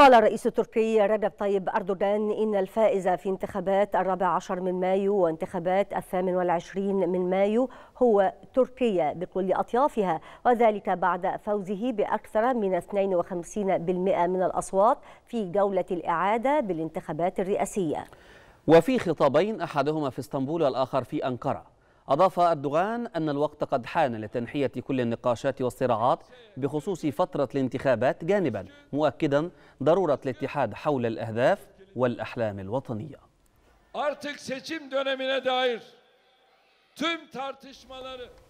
قال الرئيس التركي رجب طيب أردوغان إن الفائز في انتخابات الرابع عشر من مايو وانتخابات الثامن والعشرين من مايو هو تركيا بكل أطيافها وذلك بعد فوزه بأكثر من 52% من الأصوات في جولة الإعادة بالانتخابات الرئاسية وفي خطابين أحدهما في اسطنبول والآخر في أنقرة أضاف أردوغان أن الوقت قد حان لتنحية كل النقاشات والصراعات بخصوص فترة الانتخابات جانبا مؤكدا ضرورة الاتحاد حول الأهداف والأحلام الوطنية Artık seçim dönemine dair tüm tartışmaları